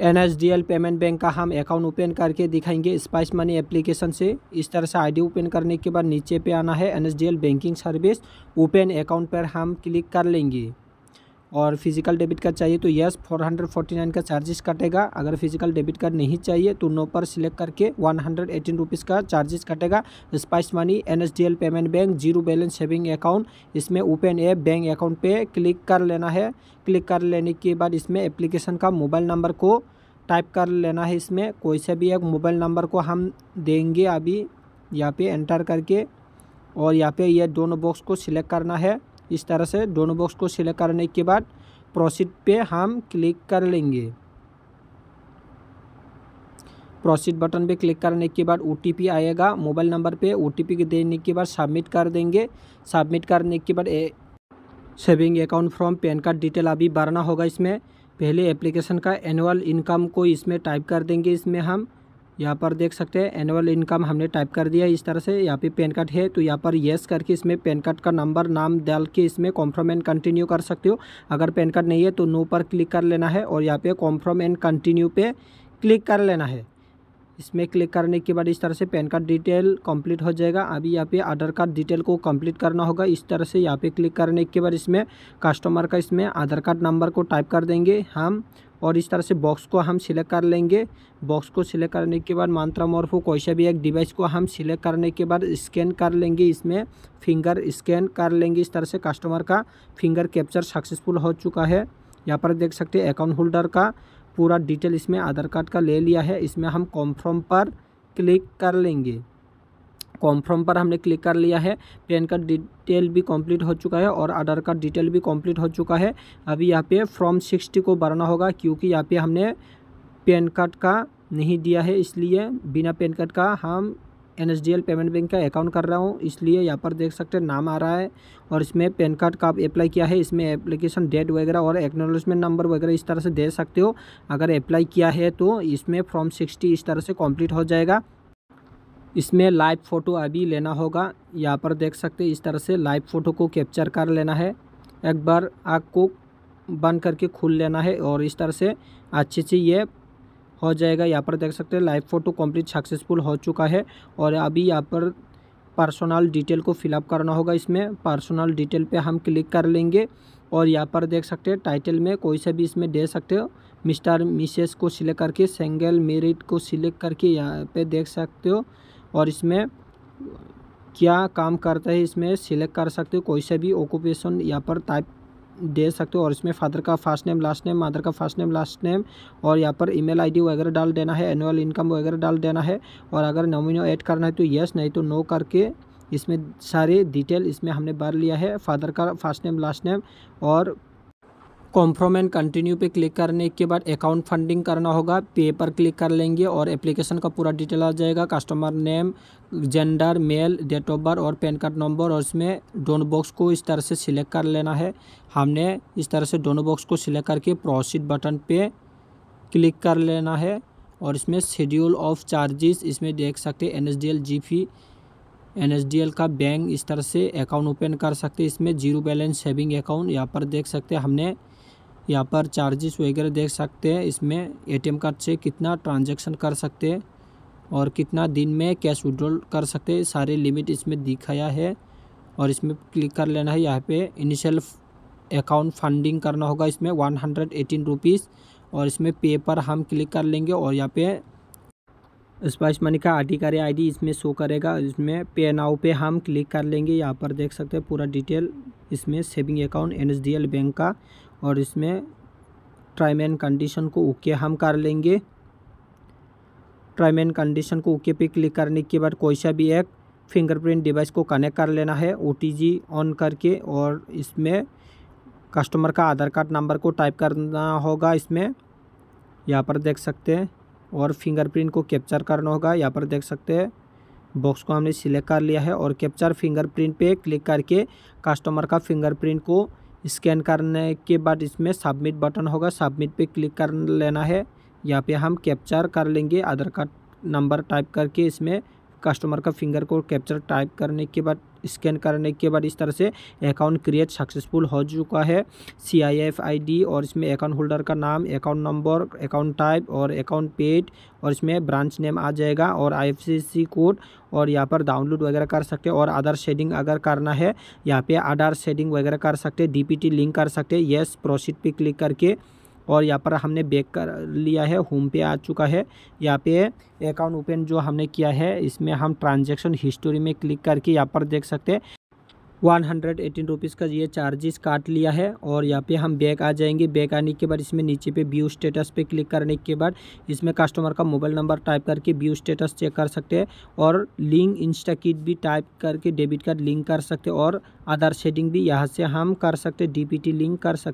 N payment bank का हम account open करके दिखाएंगे स्पाइस मनी एप्लीकेशन से इस तरह से आईडी ओपन करने के बाद नीचे पे आना है an banking service open account पर हम क्लिक कर लेंगे और फिजिकल डेबिट कार्ड चाहिए तो yes four hundred forty nine का चार्जेस कटेगा अगर फिजिकल डेबिट कार्ड नहीं चाहिए तो नो पर सिलेक्ट करके वन हंड्रेड एटीन रुपीज़ का चार्जेस कटेगा Spice Money N S D L payment bank zero balance saving account इसमें ओपन ऐप बैंक अकाउंट पे क्लिक कर लेना है क्लिक कर लेने के बाद इसमें एप्लीकेशन का मोबाइल नंबर को टाइप कर लेना है इसमें कोई सा भी एक मोबाइल नंबर को हम देंगे अभी यहाँ पे एंटर करके और यहाँ पे ये यह दोनों बॉक्स को सिलेक्ट करना है इस तरह से दोनों बॉक्स को सिलेक्ट करने के बाद प्रोसीड पे हम क्लिक कर लेंगे प्रोसीड बटन पे क्लिक करने के बाद ओ आएगा मोबाइल नंबर पे ओ देने के बाद सबमिट कर देंगे सबमिट करने के बाद saving account from PAN card detail अभी भरना होगा इसमें पहले एप्लीकेशन का एनुअल इनकम को इसमें टाइप कर देंगे इसमें हम यहाँ पर देख सकते हैं एनुअल इनकम हमने टाइप कर दिया इस तरह से यहाँ पे पेन कार्ड है तो यहाँ पर येस करके इसमें पेन कार्ड का नंबर नाम डाल के इसमें कॉन्फर्म एंड कंटिन्यू कर सकते हो अगर पेन कार्ड नहीं है तो नो पर क्लिक कर लेना है और यहाँ पे कॉन्फर्म एंड कंटिन्यू पे क्लिक कर लेना है इसमें क्लिक करने के बाद इस तरह से पैन कार्ड डिटेल कंप्लीट हो जाएगा अभी यहाँ पे आधार कार्ड डिटेल को कंप्लीट करना होगा इस तरह से यहाँ पे क्लिक करने के बाद इसमें कस्टमर का इसमें आधार कार्ड नंबर को टाइप कर देंगे हम और इस तरह से बॉक्स को हम सिलेक्ट कर लेंगे बॉक्स को सिलेक्ट करने के बाद मंत्रा मोरफो कोई सा भी एक डिवाइस को हम सिलेक्ट करने के बाद स्कैन कर लेंगे इसमें फिंगर स्कैन कर लेंगे इस तरह से कस्टमर का फिंगर कैप्चर सक्सेसफुल हो चुका है यहाँ पर देख सकते हैं अकाउंट होल्डर का पूरा डिटेल इसमें आधार कार्ड का ले लिया है इसमें हम कॉन्फर्म पर क्लिक कर लेंगे कॉन्फर्म पर हमने क्लिक कर लिया है पैन कार्ड डिटेल भी कंप्लीट हो चुका है और आधार कार्ड डिटेल भी कंप्लीट हो चुका है अभी यहाँ पे फॉर्म सिक्सटी को भरना होगा क्योंकि यहाँ पे हमने पैन कार्ड का नहीं दिया है इसलिए बिना पैन कार्ड का हम एन पेमेंट बैंक का अकाउंट कर रहा हूँ इसलिए यहाँ पर देख सकते हैं नाम आ रहा है और इसमें पैन कार्ड का आप अप्लाई किया है इसमें एप्लीकेशन डेट वगैरह और एक्नोलॉजमेंट नंबर वगैरह इस तरह से दे सकते हो अगर अप्लाई किया है तो इसमें फॉर्म सिक्सटी इस तरह से कम्प्लीट हो जाएगा इसमें लाइव फ़ोटो अभी लेना होगा यहाँ पर देख सकते इस तरह से लाइव फ़ोटो को कैप्चर कर लेना है एक बार आग को बंद करके खुल लेना है और इस तरह से अच्छे से ये हो जाएगा यहाँ पर देख सकते हैं लाइव फोटो कंप्लीट सक्सेसफुल हो चुका है और अभी यहाँ पर पर्सनल डिटेल को फिलअप करना होगा इसमें पर्सनल डिटेल पे हम क्लिक कर लेंगे और यहाँ पर देख सकते हैं टाइटल में कोई सा भी इसमें दे सकते हो मिस्टर मिसेस को सिलेक्ट करके सिंगल मेरिट को सिलेक्ट करके यहाँ पे देख सकते हो और इसमें क्या काम करता है इसमें सिलेक्ट कर सकते हो कोई सा भी ऑक्यूपेशन यहाँ पर टाइप दे सकते हो और इसमें फादर का first name last name mother का फर्स्ट नेम लास्ट नेम और यहाँ पर ईमेल आईडी वगैरह डाल देना है एनुअल इनकम वगैरह डाल देना है और अगर नोमिनो ऐड करना है तो येस नहीं तो नो करके इसमें सारे डिटेल इसमें हमने भर लिया है फादर का फर्स्ट नेम लास्ट नेम और कॉन्फर्म एंड कंटिन्यू पे क्लिक करने के बाद अकाउंट फंडिंग करना होगा पे पर क्लिक कर लेंगे और एप्लीकेशन का पूरा डिटेल आ जाएगा customer name gender male date of birth और पैन कार्ड नंबर और इसमें डोनो बॉक्स को इस तरह से सिलेक्ट कर लेना है हमने इस तरह से डोनो बॉक्स को सिलेक्ट करके प्रोसीड बटन पे क्लिक कर लेना है और इसमें शेड्यूल ऑफ चार्जेस इसमें देख सकते N S D L G N का बैंक इस तरह से अकाउंट ओपन कर सकते इसमें जीरो बैलेंस सेविंग अकाउंट यहाँ पर देख सकते हमने यहाँ पर चार्जेस वगैरह देख सकते हैं इसमें एटीएम कार्ड से कितना ट्रांजैक्शन कर सकते हैं और कितना दिन में कैश विड्रॉल कर सकते हैं सारे लिमिट इसमें दिखाया है और इसमें क्लिक कर लेना है यहाँ पे इनिशियल अकाउंट फंडिंग करना होगा इसमें वन हंड्रेड एटीन रुपीज़ और इसमें पे पर हम क्लिक कर लेंगे और यहाँ पे स्पाइस मनी का आधिकारी आई इसमें शो करेगा इसमें पे नाउ पे हम क्लिक कर लेंगे यहाँ पर देख सकते हैं पूरा डिटेल इसमें सेविंग अकाउंट एन बैंक का और इसमें ट्राइम एंड कंडीशन को ओके हम कर लेंगे ट्राइम एंड कंडीशन को ओके पे क्लिक करने के बाद कोई सा भी एक फिंगरप्रिंट डिवाइस को कनेक्ट कर लेना है ओ ऑन करके और इसमें कस्टमर का आधार कार्ड नंबर को टाइप करना होगा इसमें यहाँ पर देख सकते हैं और फिंगरप्रिंट को कैप्चर करना होगा यहाँ पर देख सकते हैं बॉक्स को हमने सिलेक्ट कर लिया है और कैप्चर फिंगरप्रिंट पे क्लिक करके कस्टमर का फिंगरप्रिंट को स्कैन करने के बाद इसमें सबमिट बटन होगा सबमिट पे क्लिक कर लेना है यहाँ पे हम कैप्चर कर लेंगे आधार कार्ड नंबर टाइप करके इसमें कस्टमर का फिंगर को कैप्चर टाइप करने के बाद स्कैन करने के बाद इस तरह से अकाउंट क्रिएट सक्सेसफुल हो चुका है सी आई एफ आई डी और इसमें अकाउंट होल्डर का नाम अकाउंट नंबर अकाउंट टाइप और अकाउंट पेड और इसमें ब्रांच नेम आ जाएगा और I F C C code और यहाँ पर डाउनलोड वगैरह कर सकते हैं और आधार शेडिंग अगर करना है यहाँ पे आधार शेडिंग वगैरह कर सकते हैं डी पी टी लिंक कर सकते हैं येस प्रोसीड पर क्लिक करके और यहाँ पर हमने बैक कर लिया है होम पे आ चुका है यहाँ पे अकाउंट ओपन जो हमने किया है इसमें हम ट्रांजेक्शन हिस्टोरी में क्लिक करके यहाँ पर देख सकते हैं वन हंड्रेड एटीन रुपीज़ का ये चार्जेस काट लिया है और यहाँ पे हम बैग आ जाएंगे बैग आने के बाद इसमें नीचे पे व्यू स्टेटस पे क्लिक करने के बाद इसमें कस्टमर का मोबाइल नंबर टाइप करके व्यू स्टेटस चेक कर सकते हैं और लिंक इंस्टा किट भी टाइप करके डेबिट कार्ड लिंक कर सकते और आधार शेडिंग भी यहाँ से हम कर सकते डी लिंक कर सकते